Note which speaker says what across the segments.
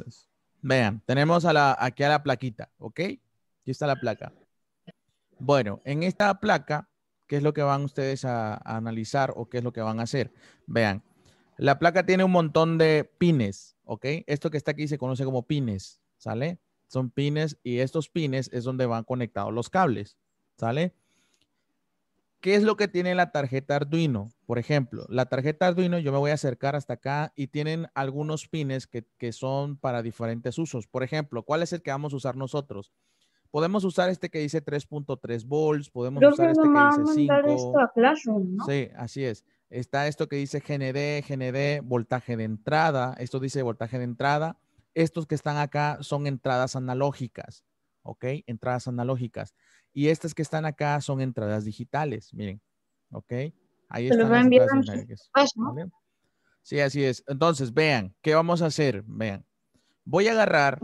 Speaker 1: entonces. Vean, tenemos a la, aquí a la plaquita, ¿ok? Aquí está la placa. Bueno, en esta placa, ¿qué es lo que van ustedes a, a analizar o qué es lo que van a hacer? Vean, la placa tiene un montón de pines, ¿ok? Esto que está aquí se conoce como pines, ¿sale? Son pines y estos pines es donde van conectados los cables, ¿sale? ¿Qué es lo que tiene la tarjeta Arduino? Por ejemplo, la tarjeta Arduino, yo me voy a acercar hasta acá y tienen algunos pines que, son para diferentes usos. Por ejemplo, ¿cuál es el que vamos a usar nosotros? Podemos usar este que dice 3.3 volts, podemos usar este que dice 5. Esto a ¿no? Sí, así es. Está esto que dice GND, GND, voltaje de entrada. Esto dice voltaje de entrada. Estos que están acá son entradas analógicas, ¿ok? Entradas analógicas. Y estas que están acá son entradas digitales, miren, ¿ok? Ahí están las entradas Sí, así es. Entonces, vean, ¿qué vamos a hacer? Vean, voy a agarrar,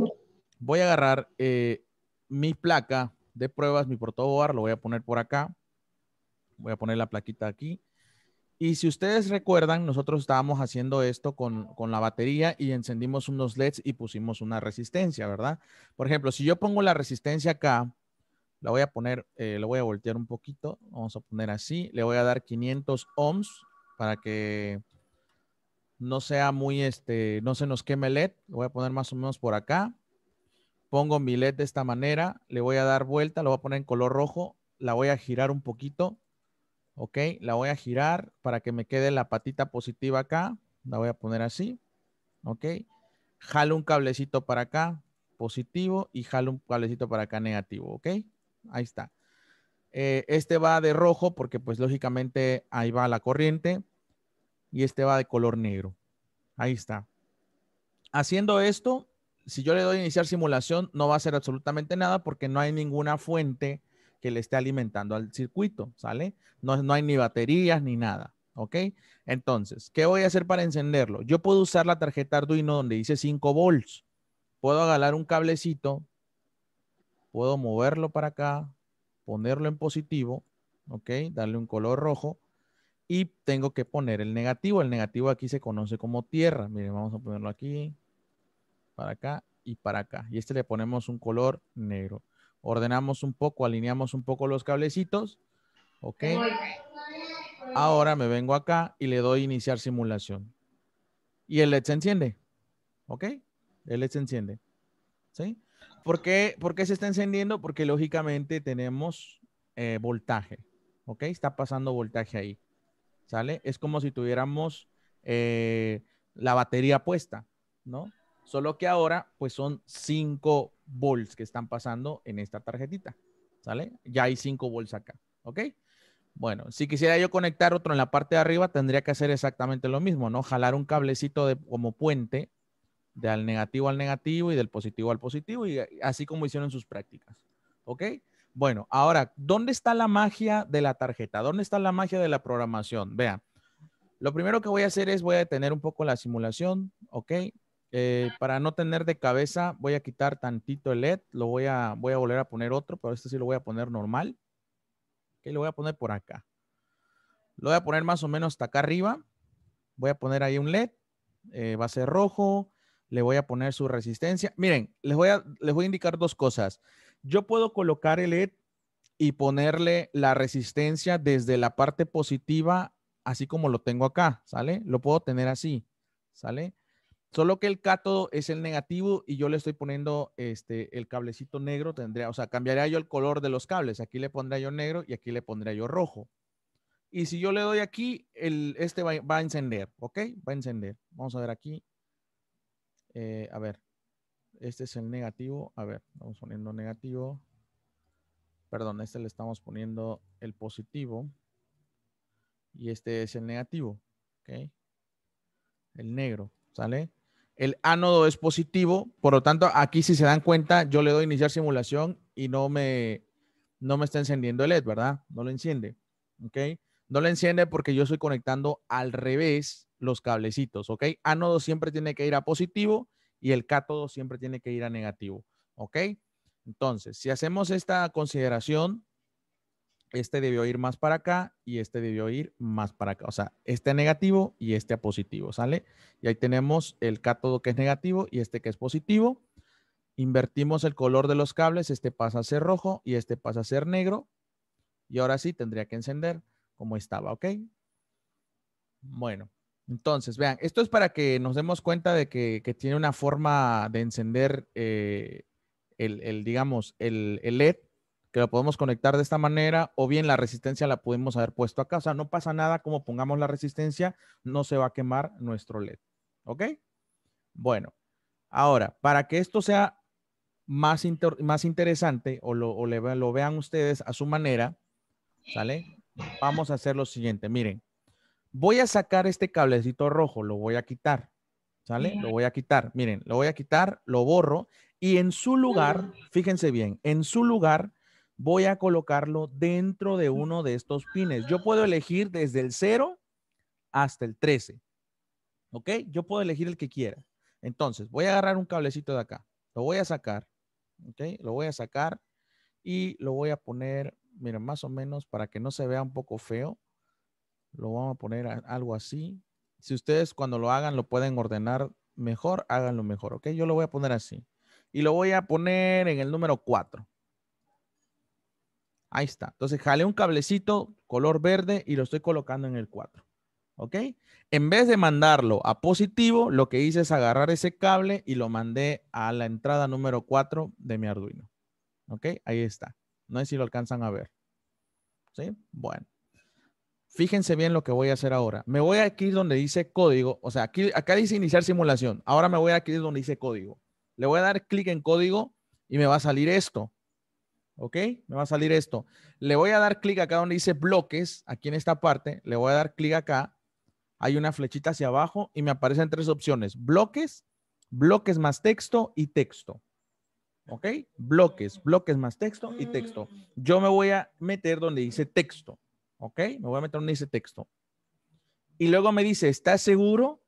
Speaker 1: voy a agarrar eh, mi placa de pruebas, mi protoboard, lo voy a poner por acá. Voy a poner la plaquita aquí. Y si ustedes recuerdan, nosotros estábamos haciendo esto con, con, la batería y encendimos unos LEDs y pusimos una resistencia, ¿verdad? Por ejemplo, si yo pongo la resistencia acá, la voy a poner, eh, la voy a voltear un poquito. Vamos a poner así. Le voy a dar 500 ohms para que no sea muy, este, no se nos queme el LED. Lo voy a poner más o menos por acá. Pongo mi LED de esta manera. Le voy a dar vuelta. Lo voy a poner en color rojo. La voy a girar un poquito. Ok, la voy a girar para que me quede la patita positiva acá. La voy a poner así. Ok. Jalo un cablecito para acá, positivo, y jalo un cablecito para acá, negativo. Ok. Ahí está. Eh, este va de rojo porque pues lógicamente ahí va la corriente y este va de color negro. Ahí está. Haciendo esto, si yo le doy a iniciar simulación, no va a hacer absolutamente nada porque no hay ninguna fuente que le esté alimentando al circuito, ¿sale? No, no hay ni baterías ni nada, ¿ok? Entonces, ¿qué voy a hacer para encenderlo? Yo puedo usar la tarjeta Arduino donde dice 5 volts. Puedo agarrar un cablecito puedo moverlo para acá, ponerlo en positivo, ¿ok? Darle un color rojo y tengo que poner el negativo. El negativo aquí se conoce como tierra. Miren, vamos a ponerlo aquí, para acá y para acá. Y este le ponemos un color negro. Ordenamos un poco, alineamos un poco los cablecitos, ¿ok? Ahora me vengo acá y le doy iniciar simulación. Y el LED se enciende, ¿ok? El LED se enciende, ¿sí? ¿Por qué, se está encendiendo? Porque lógicamente tenemos eh, voltaje, ¿ok? Está pasando voltaje ahí, ¿sale? Es como si tuviéramos eh, la batería puesta, ¿no? Solo que ahora, pues son 5 volts que están pasando en esta tarjetita, ¿sale? Ya hay 5 volts acá, ¿ok? Bueno, si quisiera yo conectar otro en la parte de arriba, tendría que hacer exactamente lo mismo, ¿no? Jalar un cablecito de, como puente de al negativo al negativo y del positivo al positivo, y eh, así como hicieron sus prácticas. ¿Ok? Bueno, ahora, ¿dónde está la magia de la tarjeta? ¿Dónde está la magia de la programación? vea. lo primero que voy a hacer es voy a detener un poco la simulación, ¿ok? Eh, para no tener de cabeza, voy a quitar tantito el LED, lo voy a, voy a volver a poner otro, pero este sí lo voy a poner normal. Ok, lo voy a poner por acá. Lo voy a poner más o menos hasta acá arriba. Voy a poner ahí un LED, eh, va a ser rojo, le voy a poner su resistencia. Miren, les voy a, les voy a indicar dos cosas. Yo puedo colocar el LED y ponerle la resistencia desde la parte positiva, así como lo tengo acá, ¿sale? Lo puedo tener así, ¿sale? Solo que el cátodo es el negativo y yo le estoy poniendo este, el cablecito negro, tendría, o sea, cambiaría yo el color de los cables. Aquí le pondré yo negro y aquí le pondría yo rojo. Y si yo le doy aquí, el, este va, va a encender, ¿ok? Va a encender. Vamos a ver aquí, eh, a ver, este es el negativo. A ver, vamos poniendo negativo. Perdón, este le estamos poniendo el positivo. Y este es el negativo. El negro, ¿sale? El ánodo es positivo, por lo tanto, aquí si se dan cuenta, yo le doy iniciar simulación y no me, no me está encendiendo el LED, ¿verdad? No lo enciende, ¿ok? No lo enciende porque yo estoy conectando al revés los cablecitos, ¿ok? Ánodo siempre tiene que ir a positivo y el cátodo siempre tiene que ir a negativo, ¿ok? Entonces, si hacemos esta consideración, este debió ir más para acá y este debió ir más para acá. O sea, este a negativo y este a positivo, ¿sale? Y ahí tenemos el cátodo que es negativo y este que es positivo. Invertimos el color de los cables, este pasa a ser rojo y este pasa a ser negro. Y ahora sí tendría que encender como estaba, ¿ok? Bueno, entonces, vean, esto es para que nos demos cuenta de que, tiene una forma de encender eh, el, digamos, el, LED, que lo podemos conectar de esta manera, o bien la resistencia la pudimos haber puesto acá. O sea, no pasa nada, como pongamos la resistencia, no se va a quemar nuestro LED. ¿Ok? Bueno, ahora, para que esto sea más, más interesante o, lo, lo vean ustedes a su manera, ¿sale? Vamos a hacer lo siguiente, miren voy a sacar este cablecito rojo, lo voy a quitar, ¿sale? Lo voy a quitar, miren, lo voy a quitar, lo borro y en su lugar, fíjense bien, en su lugar voy a colocarlo dentro de uno de estos pines. Yo puedo elegir desde el 0 hasta el 13, ¿ok? Yo puedo elegir el que quiera. Entonces, voy a agarrar un cablecito de acá, lo voy a sacar, ¿ok? Lo voy a sacar y lo voy a poner, miren, más o menos para que no se vea un poco feo lo vamos a poner algo así. Si ustedes cuando lo hagan lo pueden ordenar mejor, háganlo mejor, ¿ok? Yo lo voy a poner así. Y lo voy a poner en el número 4. Ahí está. Entonces jale un cablecito color verde y lo estoy colocando en el 4. ¿Ok? En vez de mandarlo a positivo, lo que hice es agarrar ese cable y lo mandé a la entrada número 4 de mi Arduino. ¿Ok? Ahí está. No sé si lo alcanzan a ver. ¿Sí? Bueno fíjense bien lo que voy a hacer ahora. Me voy aquí donde dice código, o sea, aquí, acá dice iniciar simulación. Ahora me voy aquí donde dice código. Le voy a dar clic en código y me va a salir esto. ¿Ok? Me va a salir esto. Le voy a dar clic acá donde dice bloques, aquí en esta parte. Le voy a dar clic acá. Hay una flechita hacia abajo y me aparecen tres opciones. Bloques, bloques más texto y texto. ¿Ok? Bloques, bloques más texto y texto. Yo me voy a meter donde dice texto. ¿ok? Me voy a meter un ese texto. Y luego me dice, está seguro?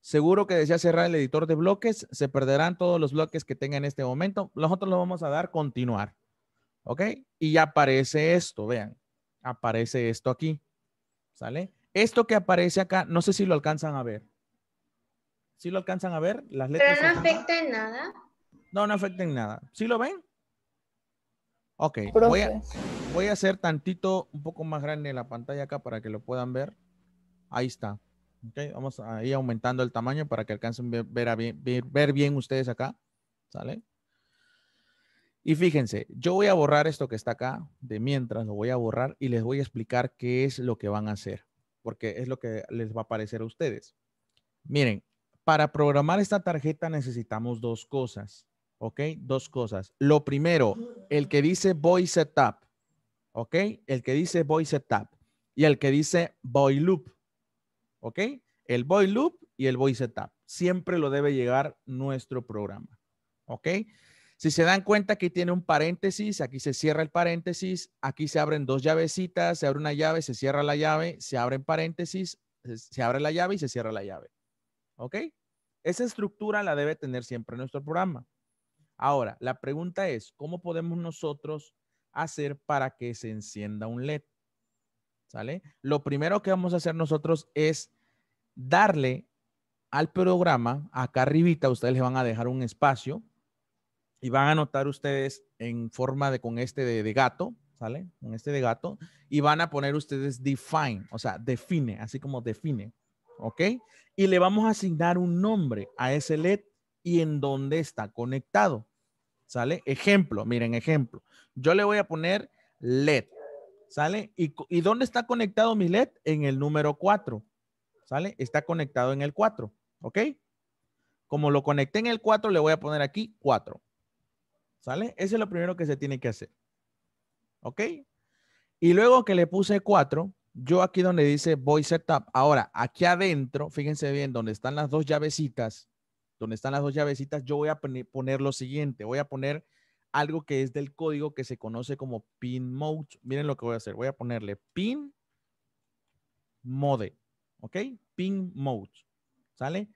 Speaker 1: Seguro que desea cerrar el editor de bloques. Se perderán todos los bloques que tenga en este momento. Nosotros lo vamos a dar continuar. ¿Ok? Y ya aparece esto, vean. Aparece esto aquí. ¿Sale? Esto que aparece acá, no sé si lo alcanzan a ver. si lo alcanzan a ver? Las letras Pero no afecta en nada. No, no afecta en nada. si lo ven? Ok, voy a, hacer tantito un poco más grande la pantalla acá para que lo puedan ver. Ahí está. vamos a ir aumentando el tamaño para que alcancen a ver, ver bien ustedes acá. ¿Sale? Y fíjense, yo voy a borrar esto que está acá, de mientras lo voy a borrar y les voy a explicar qué es lo que van a hacer, porque es lo que les va a aparecer a ustedes. Miren, para programar esta tarjeta necesitamos dos cosas. ¿ok? Dos cosas. Lo primero, el que dice Voice setup, ¿ok? El que dice Voice setup y el que dice boy loop, ¿ok? El boy loop y el Voice setup. Siempre lo debe llegar nuestro programa, ¿ok? Si se dan cuenta, aquí tiene un paréntesis, aquí se cierra el paréntesis, aquí se abren dos llavecitas, se abre una llave, se cierra la llave, se abren paréntesis, se abre la llave y se cierra la llave. ¿Ok? Esa estructura la debe tener siempre nuestro programa. Ahora, la pregunta es, ¿cómo podemos nosotros hacer para que se encienda un LED? ¿Sale? Lo primero que vamos a hacer nosotros es darle al programa, acá arribita ustedes le van a dejar un espacio y van a anotar ustedes en forma de con este de, de, gato, ¿sale? Con este de gato y van a poner ustedes define, o sea, define, así como define, ¿ok? Y le vamos a asignar un nombre a ese LED y en dónde está conectado. ¿sale? Ejemplo, miren, ejemplo. Yo le voy a poner LED, ¿sale? ¿Y, dónde está conectado mi LED? En el número 4, ¿sale? Está conectado en el 4, ¿ok? Como lo conecté en el 4, le voy a poner aquí 4, ¿sale? Eso es lo primero que se tiene que hacer, ¿ok? Y luego que le puse 4, yo aquí donde dice Voice Setup, ahora aquí adentro, fíjense bien, donde están las dos llavecitas, donde están las dos llavecitas, yo voy a poner lo siguiente, voy a poner algo que es del código que se conoce como pin mode. Miren lo que voy a hacer, voy a ponerle pin mode, ¿ok? Pin mode, ¿sale?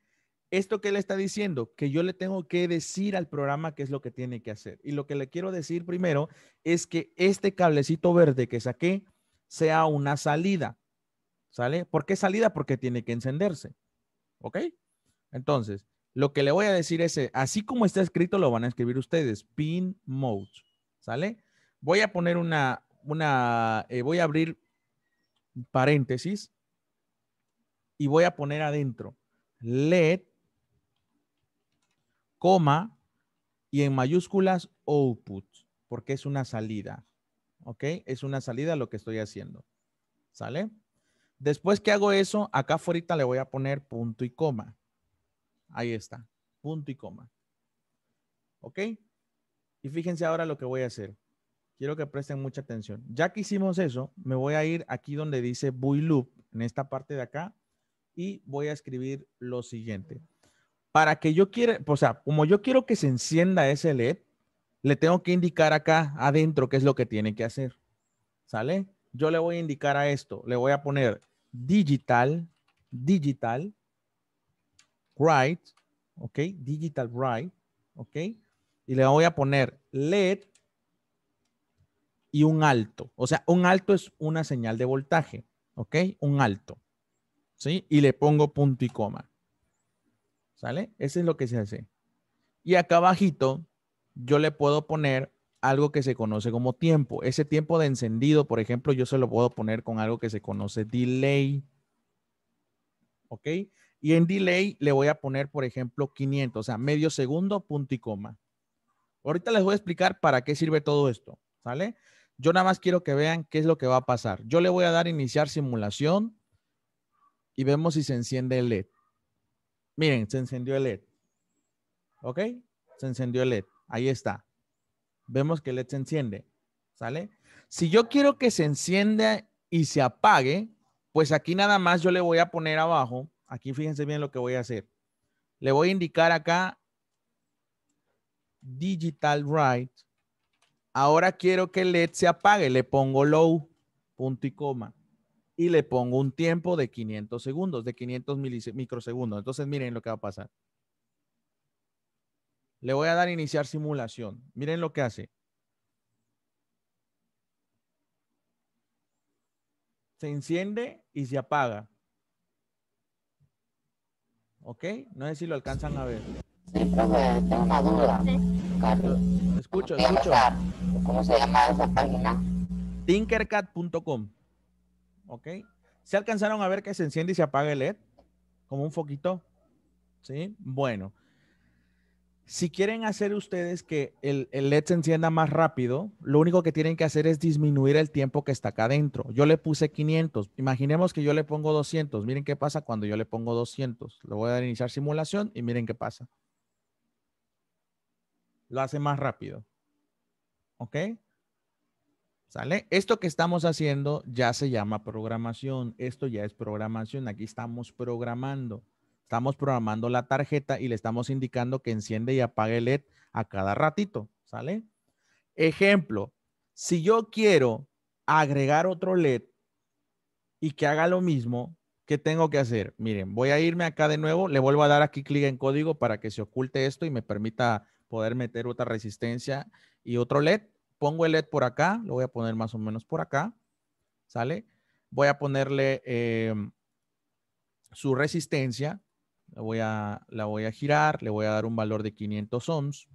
Speaker 1: ¿Esto que le está diciendo? Que yo le tengo que decir al programa qué es lo que tiene que hacer. Y lo que le quiero decir primero es que este cablecito verde que saqué sea una salida. ¿Sale? ¿Por qué salida? Porque tiene que encenderse. ¿Ok? Entonces, lo que le voy a decir es, eh, así como está escrito, lo van a escribir ustedes, pin mode, ¿sale? Voy a poner una, una, eh, voy a abrir paréntesis y voy a poner adentro LED, coma y en mayúsculas output, porque es una salida, ¿ok? Es una salida lo que estoy haciendo, ¿sale? Después que hago eso, acá afuera le voy a poner punto y coma. Ahí está. Punto y coma. ¿Ok? Y fíjense ahora lo que voy a hacer. Quiero que presten mucha atención. Ya que hicimos eso, me voy a ir aquí donde dice while loop, en esta parte de acá, y voy a escribir lo siguiente. Para que yo quiera, o sea, como yo quiero que se encienda ese LED, le tengo que indicar acá adentro qué es lo que tiene que hacer. ¿Sale? Yo le voy a indicar a esto, le voy a poner digital, digital, write, ¿ok? Digital write, ¿ok? Y le voy a poner LED y un alto. O sea, un alto es una señal de voltaje, ¿ok? Un alto, ¿sí? Y le pongo punto y coma. ¿Sale? Eso es lo que se hace. Y acá abajito yo le puedo poner algo que se conoce como tiempo. Ese tiempo de encendido, por ejemplo, yo se lo puedo poner con algo que se conoce delay. ¿Ok? Y en delay le voy a poner, por ejemplo, 500, o sea, medio segundo, punto y coma. Ahorita les voy a explicar para qué sirve todo esto, ¿sale? Yo nada más quiero que vean qué es lo que va a pasar. Yo le voy a dar iniciar simulación y vemos si se enciende el LED. Miren, se encendió el LED. ¿Ok? Se encendió el LED. Ahí está. Vemos que el LED se enciende. ¿Sale? Si yo quiero que se encienda y se apague, pues aquí nada más yo le voy a poner abajo Aquí fíjense bien lo que voy a hacer. Le voy a indicar acá digital write. Ahora quiero que LED se apague. Le pongo low, punto y coma. Y le pongo un tiempo de 500 segundos, de 500 microsegundos. Entonces miren lo que va a pasar. Le voy a dar iniciar simulación. Miren lo que hace. Se enciende y se apaga. ¿ok? No sé si lo alcanzan a ver. Sí, profe, tengo una duda. Carlos. Escucho, escucho. ¿Cómo se llama esa página? Tinkercad.com. ¿Ok? ¿Se alcanzaron a ver que se enciende y se apaga el LED? Como un foquito. ¿Sí? Bueno. Si quieren hacer ustedes que el, LED se encienda más rápido, lo único que tienen que hacer es disminuir el tiempo que está acá adentro. Yo le puse 500. Imaginemos que yo le pongo 200. Miren qué pasa cuando yo le pongo 200. Le voy a dar a iniciar simulación y miren qué pasa. Lo hace más rápido. ¿Ok? ¿Sale? Esto que estamos haciendo ya se llama programación. Esto ya es programación. Aquí estamos programando. Estamos programando la tarjeta y le estamos indicando que enciende y apague el LED a cada ratito, ¿sale? Ejemplo, si yo quiero agregar otro LED y que haga lo mismo, ¿qué tengo que hacer? Miren, voy a irme acá de nuevo, le vuelvo a dar aquí clic en código para que se oculte esto y me permita poder meter otra resistencia y otro LED. Pongo el LED por acá, lo voy a poner más o menos por acá, ¿sale? Voy a ponerle em, su resistencia la voy a, la voy a girar, le voy a dar un valor de 500 ohms.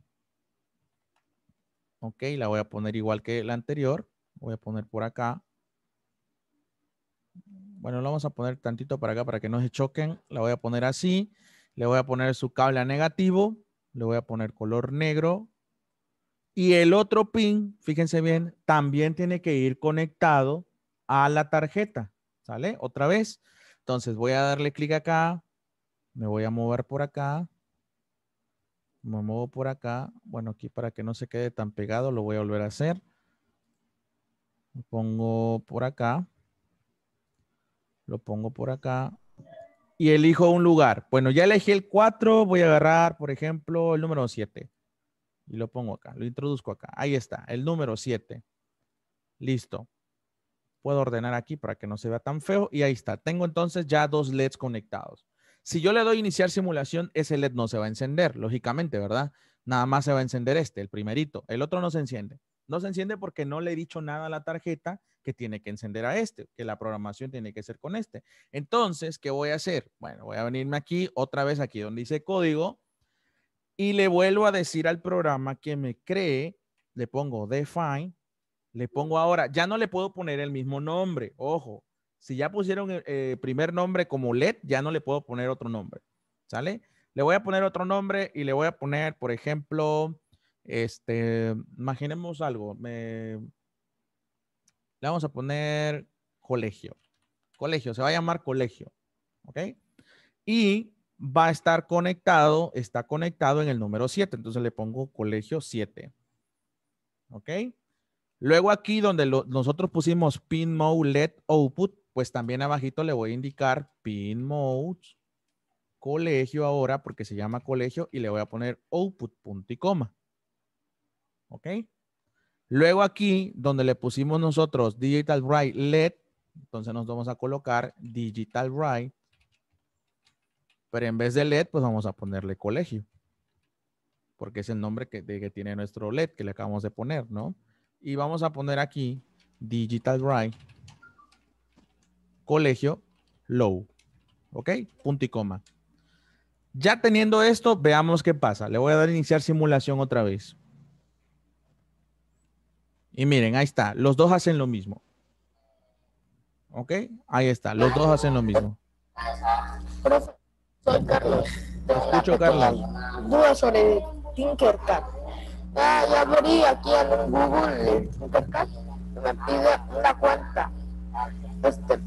Speaker 1: Ok, la voy a poner igual que la anterior. Voy a poner por acá. Bueno, lo vamos a poner tantito para acá para que no se choquen. La voy a poner así. Le voy a poner su cable a negativo. Le voy a poner color negro. Y el otro pin, fíjense bien, también tiene que ir conectado a la tarjeta. ¿Sale? Otra vez. Entonces voy a darle clic acá. Me voy a mover por acá. Me muevo por acá. Bueno, aquí para que no se quede tan pegado, lo voy a volver a hacer. Lo pongo por acá. Lo pongo por acá. Y elijo un lugar. Bueno, ya elegí el 4. Voy a agarrar, por ejemplo, el número 7. Y lo pongo acá. Lo introduzco acá. Ahí está, el número 7. Listo. Puedo ordenar aquí para que no se vea tan feo. Y ahí está. Tengo entonces ya dos LEDs conectados. Si yo le doy iniciar simulación, ese LED no se va a encender, lógicamente, ¿verdad? Nada más se va a encender este, el primerito. El otro no se enciende. No se enciende porque no le he dicho nada a la tarjeta que tiene que encender a este, que la programación tiene que ser con este. Entonces, ¿qué voy a hacer? Bueno, voy a venirme aquí, otra vez aquí donde dice código, y le vuelvo a decir al programa que me cree, le pongo define, le pongo ahora, ya no le puedo poner el mismo nombre, ojo, si ya pusieron el eh, eh, primer nombre como LED, ya no le puedo poner otro nombre. ¿Sale? Le voy a poner otro nombre y le voy a poner, por ejemplo, este, imaginemos algo. le vamos a poner colegio. Colegio, se va a llamar colegio. ¿Ok? Y va a estar conectado, está conectado en el número 7. Entonces le pongo colegio 7. ¿Ok? Luego aquí donde nosotros pusimos pin mode LED output, pues también abajito le voy a indicar pin mode, colegio ahora, porque se llama colegio, y le voy a poner output punto y coma. ¿Ok? Luego aquí, donde le pusimos nosotros digital write led, entonces nos vamos a colocar digital write, pero en vez de led, pues vamos a ponerle colegio, porque es el nombre que, que tiene nuestro led que le acabamos de poner, ¿no? Y vamos a poner aquí digital write colegio, low. ¿Ok? Punto y coma. Ya teniendo esto, veamos qué pasa. Le voy a dar a iniciar simulación otra vez. Y miren, ahí está. Los dos hacen lo mismo. ¿Ok? Ahí está. Los dos hacen lo mismo. Profesor. soy Carlos. Te escucho, Carlos. Dudas sobre Tinkercad. Ah, ya abrí aquí en Google Tinkercad. Me pide una cuenta. Este,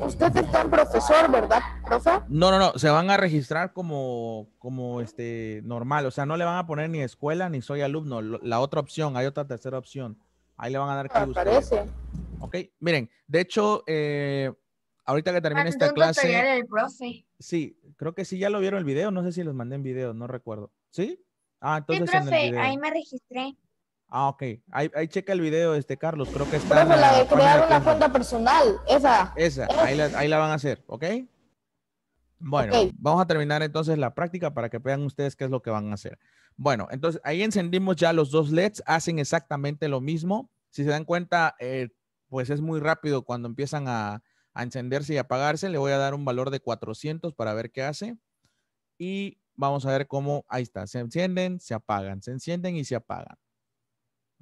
Speaker 1: Usted está profesor, ¿verdad, profe? No, no, no, se van a registrar como, como este, normal, o sea, no le van a poner ni escuela ni soy alumno, la otra opción, hay otra tercera opción, ahí le van a dar ah, parece. Ok, miren, de hecho, eh, ahorita que termine ah, esta clase... El Sí, creo que sí, ya lo vieron el video, no sé si los mandé en video, no recuerdo. ¿Sí? Ah, entonces... Sí, profe, ahí me registré. Ah, ok. Ahí, ahí, checa el video, este Carlos. Creo que está. Para la, de crear una cuenta personal. Esa. Esa. Ahí, la, van a hacer, ¿ok? Bueno, vamos a terminar entonces la práctica para que vean ustedes qué es lo que van a hacer. Bueno, entonces ahí encendimos ya los dos LEDs, hacen exactamente lo mismo. Si se dan cuenta, eh, pues es muy rápido cuando empiezan a encenderse y apagarse. Le voy a dar un valor de 400 para ver qué hace. Y vamos a ver cómo, ahí está, se encienden, se apagan, se encienden y se apagan.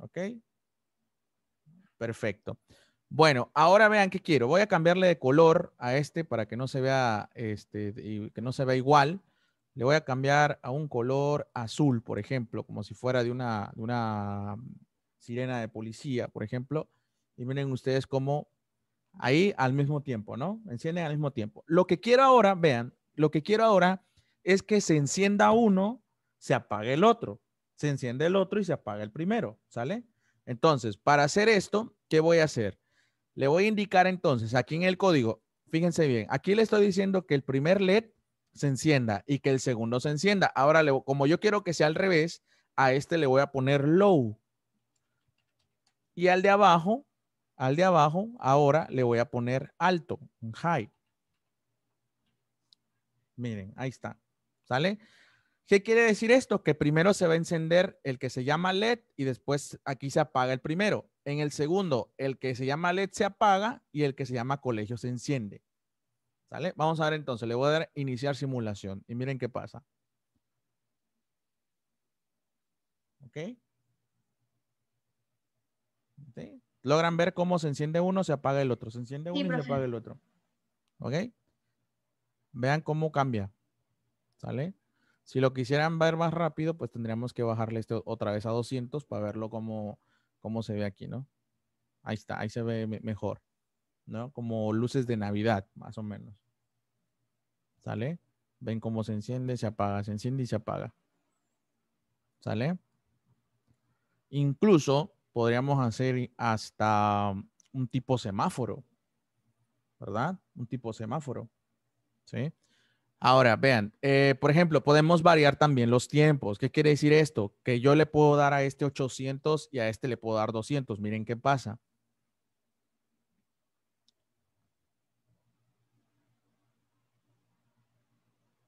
Speaker 1: ¿Ok? Perfecto. Bueno, ahora vean qué quiero. Voy a cambiarle de color a este para que no se vea, este, que no se vea igual. Le voy a cambiar a un color azul, por ejemplo, como si fuera de una, de una mm, sirena de policía, por ejemplo. Y miren ustedes cómo ahí al mismo tiempo, ¿no? Encienden al mismo tiempo. Lo que quiero ahora, vean, lo que quiero ahora es que se encienda uno, se apague el otro se enciende el otro y se apaga el primero, ¿sale? Entonces, para hacer esto, ¿qué voy a hacer? Le voy a indicar entonces aquí en el código, fíjense bien, aquí le estoy diciendo que el primer LED se encienda y que el segundo se encienda. Ahora, como yo quiero que sea al revés, a este le voy a poner low. Y al de abajo, al de abajo, ahora le voy a poner alto, high. Miren, ahí está. ¿Sale? ¿Qué quiere decir esto? Que primero se va a encender el que se llama LED y después aquí se apaga el primero. En el segundo, el que se llama LED se apaga y el que se llama colegio se enciende. ¿Sale? Vamos a ver entonces, le voy a dar iniciar simulación y miren qué pasa. ¿Ok? ¿Sí? Logran ver cómo se enciende uno, se apaga el otro, se enciende uno y se apaga el otro. ¿Ok? Vean cómo cambia. ¿Sale? Si lo quisieran ver más rápido, pues tendríamos que bajarle este otra vez a 200 para verlo como, como se ve aquí, ¿no? Ahí está, ahí se ve mejor, ¿no? Como luces de Navidad, más o menos. ¿Sale? Ven cómo se enciende, se apaga, se enciende y se apaga. ¿Sale? Incluso podríamos hacer hasta mm, un tipo semáforo, ¿verdad? Un tipo semáforo, ¿sí? Ahora, vean, eh, por ejemplo, podemos variar también los tiempos. ¿Qué quiere decir esto? Que yo le puedo dar a este 800 y a este le puedo dar 200. Miren qué pasa.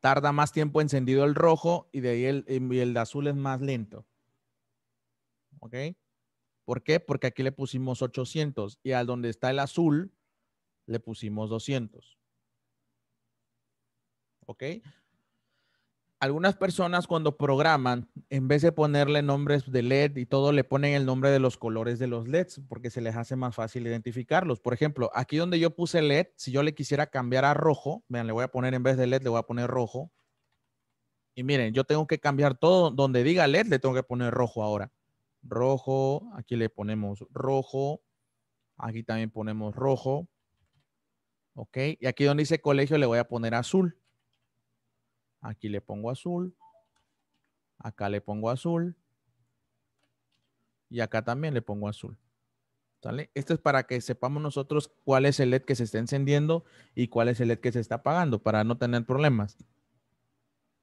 Speaker 1: Tarda más tiempo encendido el rojo y de ahí el, em, el azul es más lento. ¿Ok? ¿Por qué? Porque aquí le pusimos 800 y al donde está el azul le pusimos 200. ¿ok? Algunas personas cuando programan, en vez de ponerle nombres de LED y todo, le ponen el nombre de los colores de los LEDs porque se les hace más fácil identificarlos. Por ejemplo, aquí donde yo puse LED, si yo le quisiera cambiar a rojo, vean, le voy a poner en vez de LED, le voy a poner rojo. Y miren, yo tengo que cambiar todo. Donde diga LED, le tengo que poner rojo ahora. Rojo, aquí le ponemos rojo. Aquí también ponemos rojo. ¿Ok? Y aquí donde dice colegio, le voy a poner azul. Aquí le pongo azul. Acá le pongo azul. Y acá también le pongo azul. ¿Sale? Esto es para que sepamos nosotros cuál es el LED que se está encendiendo y cuál es el LED que se está apagando para no tener problemas.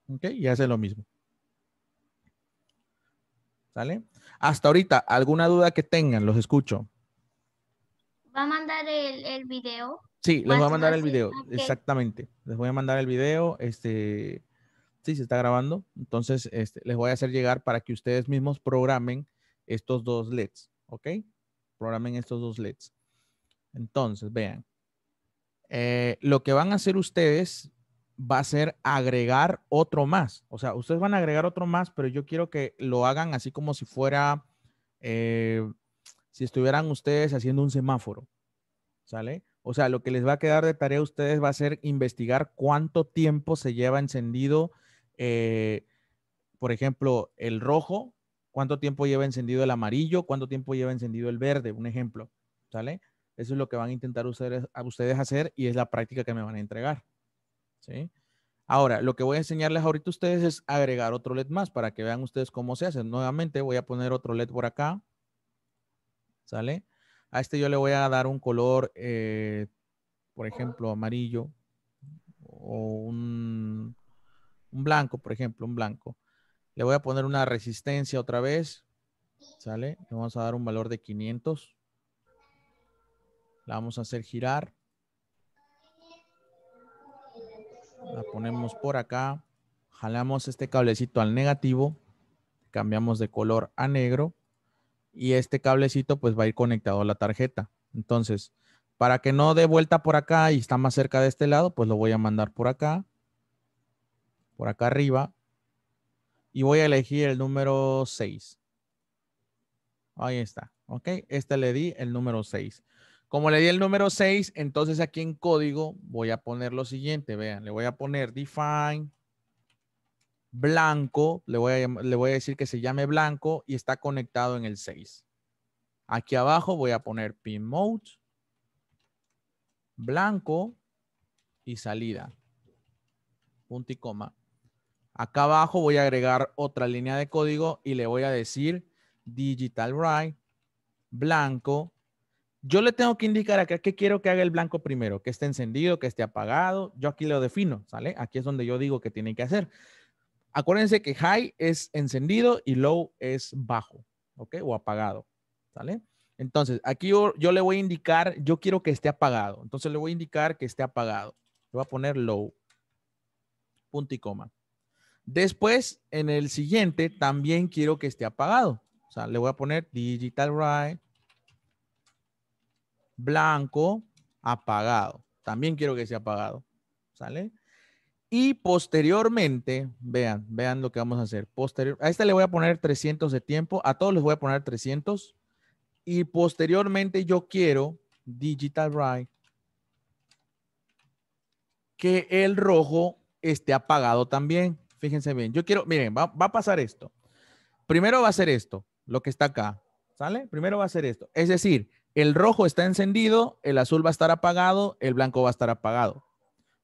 Speaker 1: ¿Ok? Y hace lo mismo. ¿Sale? Hasta ahorita, ¿alguna duda que tengan? Los escucho. ¿Va a mandar el, video? Sí, les voy a mandar el video, exactamente. Les voy a mandar el video. Este, y se está grabando. Entonces, este, les voy a hacer llegar para que ustedes mismos programen estos dos LEDs, ¿ok? Programen estos dos LEDs. Entonces, vean. Eh, lo que van a hacer ustedes va a ser agregar otro más. O sea, ustedes van a agregar otro más, pero yo quiero que lo hagan así como si fuera, eh, si estuvieran ustedes haciendo un semáforo. ¿Sale? O sea, lo que les va a quedar de tarea a ustedes va a ser investigar cuánto tiempo se lleva encendido eh, por ejemplo, el rojo, cuánto tiempo lleva encendido el amarillo, cuánto tiempo lleva encendido el verde, un ejemplo, ¿sale? Eso es lo que van a intentar ustedes, hacer y es la práctica que me van a entregar, ¿sí? Ahora, lo que voy a enseñarles ahorita a ustedes es agregar otro LED más para que vean ustedes cómo se hace. Nuevamente voy a poner otro LED por acá, ¿sale? A este yo le voy a dar un color, eh, por ejemplo, amarillo o un un blanco, por ejemplo, un blanco. Le voy a poner una resistencia otra vez, ¿sale? Le vamos a dar un valor de 500. La vamos a hacer girar. La ponemos por acá. Jalamos este cablecito al negativo. Cambiamos de color a negro. Y este cablecito pues va a ir conectado a la tarjeta. Entonces, para que no dé vuelta por acá y está más cerca de este lado, pues lo voy a mandar por acá por acá arriba. Y voy a elegir el número 6. Ahí está. Ok, este le di el número 6. Como le di el número 6, entonces aquí en código voy a poner lo siguiente. Vean, le voy a poner define blanco. Le voy a, le voy a decir que se llame blanco y está conectado en el 6. Aquí abajo voy a poner pin mode, blanco y salida. Punto y coma. Acá abajo voy a agregar otra línea de código y le voy a decir digital write blanco. Yo le tengo que indicar acá que quiero que haga el blanco primero, que esté encendido, que esté apagado. Yo aquí lo defino, ¿sale? Aquí es donde yo digo que tiene que hacer. Acuérdense que high es encendido y low es bajo, ¿ok? O apagado, ¿sale? Entonces, aquí yo, yo le voy a indicar, yo quiero que esté apagado. Entonces le voy a indicar que esté apagado. Le voy a poner low, punto y coma. Después, en el siguiente, también quiero que esté apagado. O sea, le voy a poner digital right, blanco, apagado. También quiero que sea apagado. ¿Sale? Y posteriormente, vean, vean lo que vamos a hacer. Posterior, a este le voy a poner 300 de tiempo, a todos les voy a poner 300. Y posteriormente yo quiero digital right que el rojo esté apagado también. Fíjense bien. Yo quiero, miren, va, a pasar esto. Primero va a ser esto, lo que está acá. ¿Sale? Primero va a ser esto. Es decir, el rojo está encendido, el azul va a estar apagado, el blanco va a estar apagado.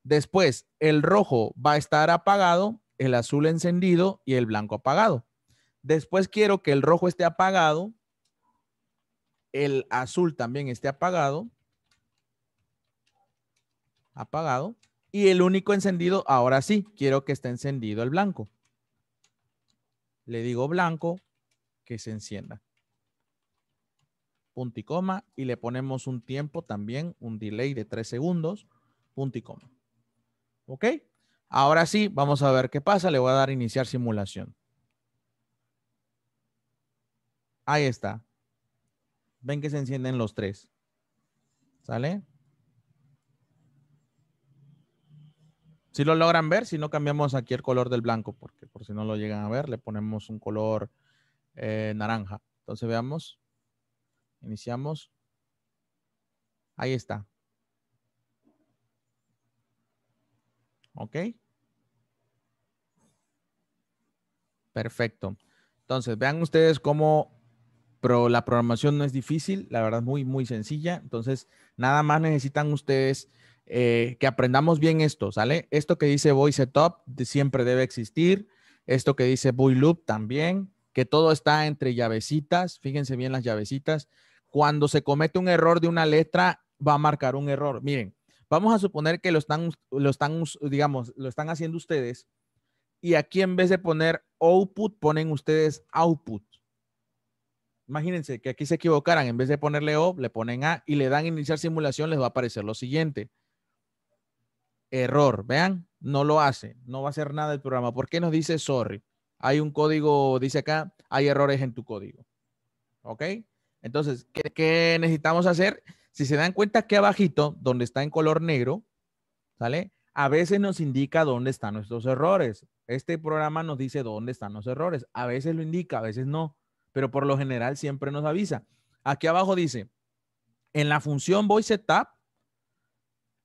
Speaker 1: Después, el rojo va a estar apagado, el azul encendido y el blanco apagado. Después quiero que el rojo esté apagado, el azul también esté apagado, apagado, y el único encendido, ahora sí, quiero que esté encendido el blanco. Le digo blanco, que se encienda. Punto y coma. Y le ponemos un tiempo también, un delay de tres segundos. Punto y coma. ¿Ok? Ahora sí, vamos a ver qué pasa. Le voy a dar iniciar simulación. Ahí está. Ven que se encienden los tres. ¿Sale? Si lo logran ver, si no cambiamos aquí el color del blanco, porque por si no lo llegan a ver, le ponemos un color eh, naranja. Entonces veamos, iniciamos. Ahí está. ¿Ok? Perfecto. Entonces, vean ustedes cómo la programación no es difícil, la verdad es muy, muy sencilla. Entonces, nada más necesitan ustedes eh, que aprendamos bien esto, ¿sale? Esto que dice voice setup siempre debe existir, esto que dice void loop también, que todo está entre llavecitas, fíjense bien las llavecitas. Cuando se comete un error de una letra, va a marcar un error. Miren, vamos a suponer que lo están, lo están, digamos, lo están haciendo ustedes y aquí en vez de poner output, ponen ustedes output. Imagínense que aquí se equivocaran, en vez de ponerle O, le ponen A y le dan iniciar simulación, les va a aparecer lo siguiente. Error, vean, no lo hace, no va a hacer nada el programa. ¿Por qué nos dice sorry? Hay un código, dice acá, hay errores en tu código. ¿Ok? Entonces, ¿qué, necesitamos hacer? Si se dan cuenta que abajito, donde está en color negro, ¿sale? A veces nos indica dónde están nuestros errores. Este programa nos dice dónde están los errores. A veces lo indica, a veces no, pero por lo general siempre nos avisa. Aquí abajo dice, en la función voice setup,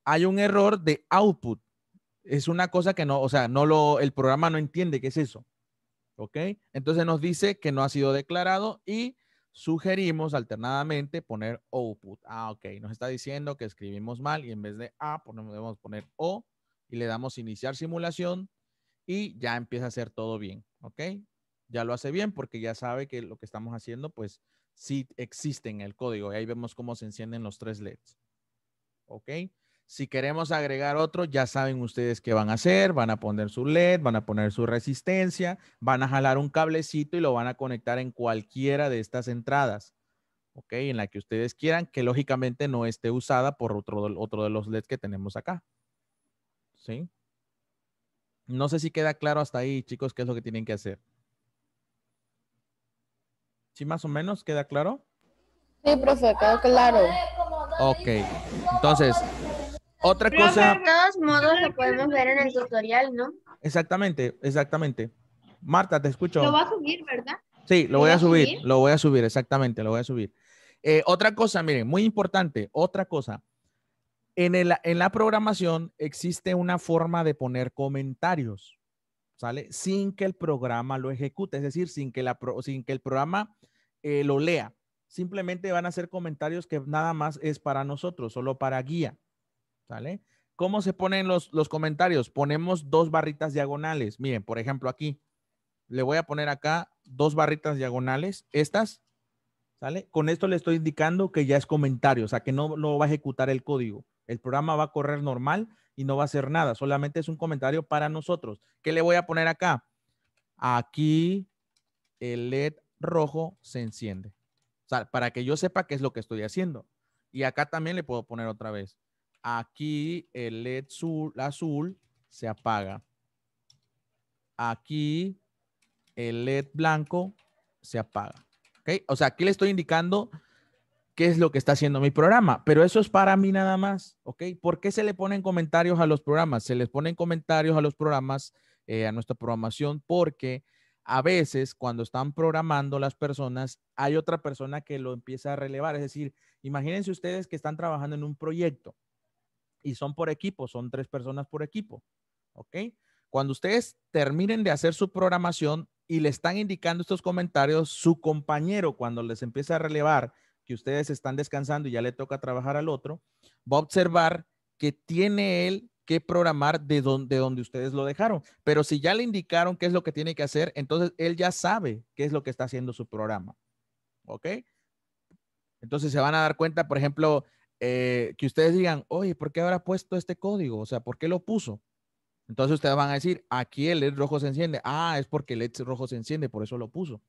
Speaker 1: hay un error de output. Es una cosa que no, o sea, no lo, el programa no entiende qué es eso. ¿Ok? Entonces nos dice que no ha sido declarado y sugerimos alternadamente poner output. Ah, ok. Nos está diciendo que escribimos mal y en vez de A podemos poner O y le damos iniciar simulación y ya empieza a hacer todo bien. ¿Ok? Ya lo hace bien porque ya sabe que lo que estamos haciendo pues sí existe en el código. Y ahí vemos cómo se encienden los tres LEDs. ¿Ok? Si queremos agregar otro, ya saben ustedes qué van a hacer. Van a poner su LED, van a poner su resistencia, van a jalar un cablecito y lo van a conectar en cualquiera de estas entradas. ¿Ok? En la que ustedes quieran, que lógicamente no esté usada por otro, otro de los LEDs que tenemos acá. ¿Sí? No sé si queda claro hasta ahí, chicos, qué es lo que tienen que hacer. ¿Sí más o menos queda claro? Sí, profe, quedó claro. Ok. Entonces, otra cosa. De todos modos lo podemos ver en el tutorial, ¿no? Exactamente, exactamente. Marta, te escucho. Lo va a subir, ¿verdad? Sí, lo, voy a subir? lo voy a subir, exactamente, lo voy a subir. Eh, otra cosa, miren, muy importante, otra cosa. En, el, en la programación existe una forma de poner comentarios, ¿sale? Sin que el programa lo ejecute, es decir, sin que, la, sin que el programa eh, lo lea. Simplemente van a ser comentarios que nada más es para nosotros, solo para guía. ¿Sale? ¿Cómo se ponen los, comentarios? Ponemos dos barritas diagonales. Miren, por ejemplo, aquí le voy a poner acá dos barritas diagonales, estas, ¿sale? Con esto le estoy indicando que ya es comentario, o sea, que no, no va a ejecutar el código. El programa va a correr normal y no va a hacer nada, solamente es un comentario para nosotros. ¿Qué le voy a poner acá? Aquí el LED rojo se enciende. O sea, para que yo sepa qué es lo que estoy haciendo. Y acá también le puedo poner otra vez. Aquí el LED azul, se apaga. Aquí el LED blanco se apaga. O sea, aquí le estoy indicando qué es lo que está haciendo mi programa, pero eso es para mí nada más. ¿ok? ¿Por qué se le ponen comentarios a los programas? Se les ponen comentarios a los programas, eh, a nuestra programación, porque a veces cuando están programando las personas, hay otra persona que lo empieza a relevar. Es decir, imagínense ustedes que están trabajando en un proyecto y son por equipo, son tres personas por equipo. ¿Ok? Cuando ustedes terminen de hacer su programación y le están indicando estos comentarios, su compañero, cuando les empieza a relevar que ustedes están descansando y ya le toca trabajar al otro, va a observar que tiene él que programar de donde, de donde ustedes lo dejaron. Pero si ya le indicaron qué es lo que tiene que hacer, entonces él ya sabe qué es lo que está haciendo su programa. ¿Ok? Entonces se van a dar cuenta, por ejemplo, eh, que ustedes digan, oye, ¿por qué habrá puesto este código? O sea, ¿por qué lo puso? Entonces ustedes van a decir, aquí el LED rojo se enciende. Ah, es porque el LED rojo se enciende, por eso lo puso.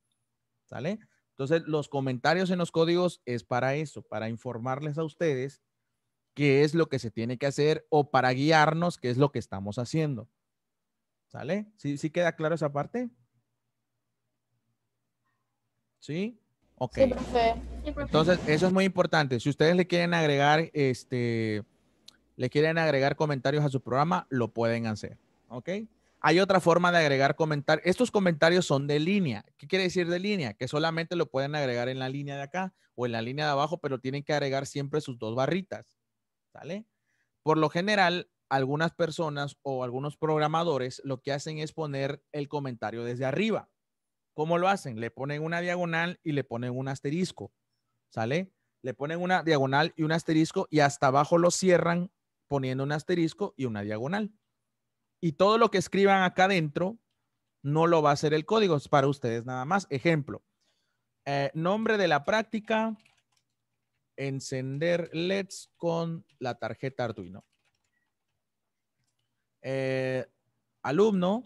Speaker 1: ¿Sale? Entonces, los comentarios en los códigos es para eso, para informarles a ustedes qué es lo que se tiene que hacer o para guiarnos qué es lo que estamos haciendo. ¿Sale? ¿Sí, sí queda claro esa parte? ¿Sí? Ok. Entonces, eso es muy importante. Si ustedes le quieren agregar, este, le quieren agregar comentarios a su programa, lo pueden hacer. ¿Ok? Hay otra forma de agregar comentarios. Estos comentarios son de línea. ¿Qué quiere decir de línea? Que solamente lo pueden agregar en la línea de acá o en la línea de abajo, pero tienen que agregar siempre sus dos barritas. ¿Sale? Por lo general, algunas personas o algunos programadores lo que hacen es poner el comentario desde arriba. ¿Cómo lo hacen? Le ponen una diagonal y le ponen un asterisco. ¿sale? Le ponen una diagonal y un asterisco y hasta abajo lo cierran poniendo un asterisco y una diagonal. Y todo lo que escriban acá adentro no lo va a hacer el código, es para ustedes nada más. Ejemplo, eh, nombre de la práctica, encender LEDs con la tarjeta Arduino. Eh, alumno,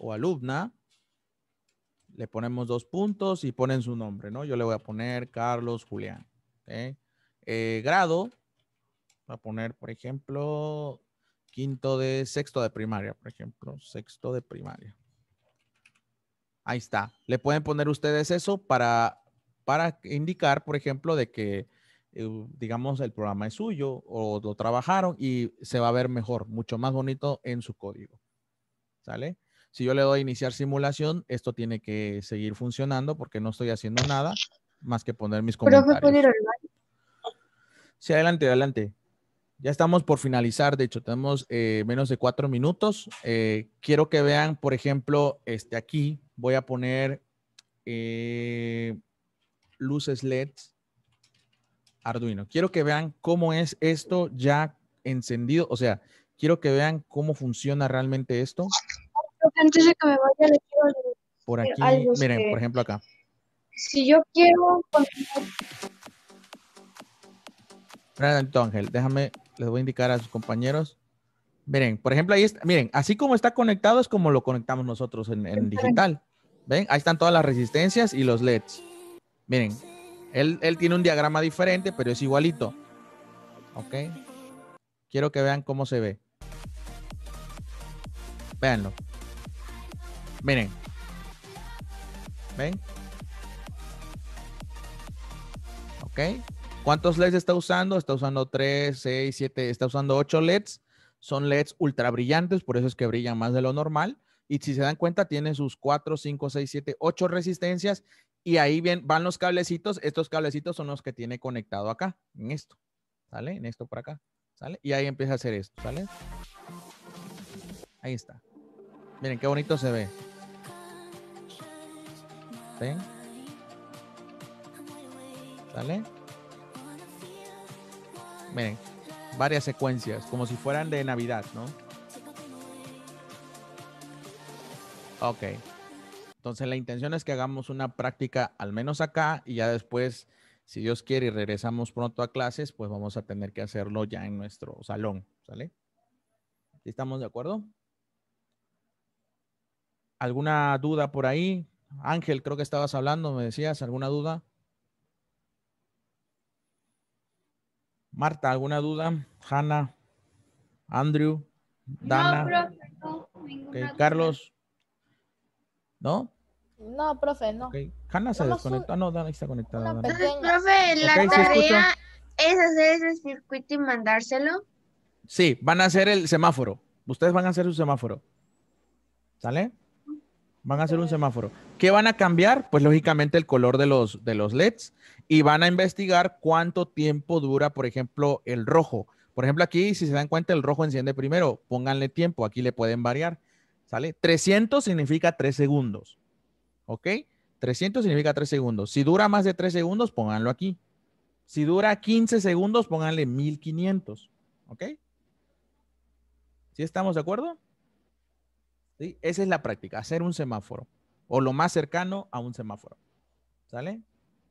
Speaker 1: o alumna, le ponemos dos puntos y ponen su nombre, ¿no? Yo le voy a poner Carlos Julián. ¿eh? Eh, grado, voy a poner, por ejemplo, quinto de sexto de primaria, por ejemplo, sexto de primaria. Ahí está. Le pueden poner ustedes eso para, para indicar, por ejemplo, de que, eh, digamos, el programa es suyo o lo trabajaron y se va a ver mejor, mucho más bonito en su código. ¿Sale? Si yo le doy a iniciar simulación, esto tiene que seguir funcionando porque no estoy haciendo nada más que poner mis comentarios. Sí, adelante, adelante. Ya estamos por finalizar, de hecho, tenemos eh, menos de cuatro minutos. Eh, quiero que vean, por ejemplo, este aquí voy a poner eh, luces LED Arduino. Quiero que vean cómo es esto ya encendido, o sea, quiero que vean cómo funciona realmente esto por aquí, miren, por ejemplo acá. Si yo quiero... Entonces, Ángel, déjame, les voy a indicar a sus compañeros. Miren, por ejemplo, ahí está, miren, así como está conectado es como lo conectamos nosotros en, digital. ¿Ven? Ahí están todas las resistencias y los LEDs. Miren, él, él tiene un diagrama diferente, pero es igualito. ¿Ok? Quiero que vean cómo se ve. Véanlo. Miren. ¿Ven? ¿Ok? ¿Cuántos LEDs está usando? Está usando 3, 6, 7, está usando 8 LEDs. Son LEDs ultra brillantes, por eso es que brillan más de lo normal. Y si se dan cuenta, tiene sus 4, 5, 6, 7, 8 resistencias. Y ahí bien, van los cablecitos. Estos cablecitos son los que tiene conectado acá, en esto. ¿Sale? En esto por acá. ¿Sale? Y ahí empieza a hacer esto. ¿Sale? Ahí está. Miren qué bonito se ve. ¿Sale? Miren, varias secuencias, como si fueran de Navidad, ¿no? Ok. Entonces la intención es que hagamos una práctica al menos acá y ya después, si Dios quiere y regresamos pronto a clases, pues vamos a tener que hacerlo ya en nuestro salón, ¿sale? ¿Estamos de acuerdo? ¿Alguna duda por ahí? Ángel, creo que estabas hablando, me decías, ¿alguna duda? Marta, ¿alguna duda? Hanna, Andrew, Dana. No, profe, Carlos, ¿no? No, profe, no. Hanna se desconectó. Ah, no, Dana está conectada. Entonces, Profe, la tarea es hacer ese circuito y mandárselo. Sí, van a hacer el semáforo. Ustedes van a hacer su semáforo. ¿Sale? Van a hacer un semáforo. ¿Qué van a cambiar? Pues lógicamente el color de los, de los LEDs y van a investigar cuánto tiempo dura, por ejemplo, el rojo. Por ejemplo, aquí, si se dan cuenta, el rojo enciende primero. Pónganle tiempo, aquí le pueden variar. ¿Sale? 300 significa 3 segundos. ¿Ok? 300 significa 3 segundos. Si dura más de 3 segundos, pónganlo aquí. Si dura 15 segundos, pónganle 1500. ¿Ok? ¿Sí estamos de acuerdo? Esa es la práctica, hacer un semáforo o lo más cercano a un semáforo. ¿Sale?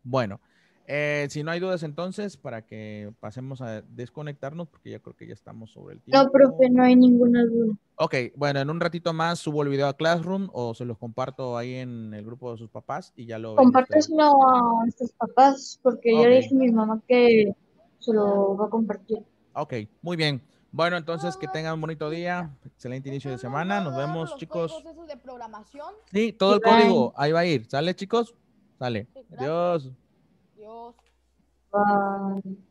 Speaker 1: Bueno, eh, si no hay dudas entonces, para que pasemos a desconectarnos, porque ya creo que ya estamos sobre el tiempo. No, profe, no hay ninguna duda. Ok, bueno, en un ratito más subo el video a Classroom o se los comparto ahí en el grupo de sus papás y ya lo... Comparteslo a sus papás, porque ya dije a mi mamá que se lo va a compartir. Ok, muy bien. Bueno, entonces que tengan un bonito día, excelente inicio de semana. Nos vemos, chicos. de programación. Sí, todo el código ahí va a ir. ¿Sale, chicos? Sale. Adiós. Adiós.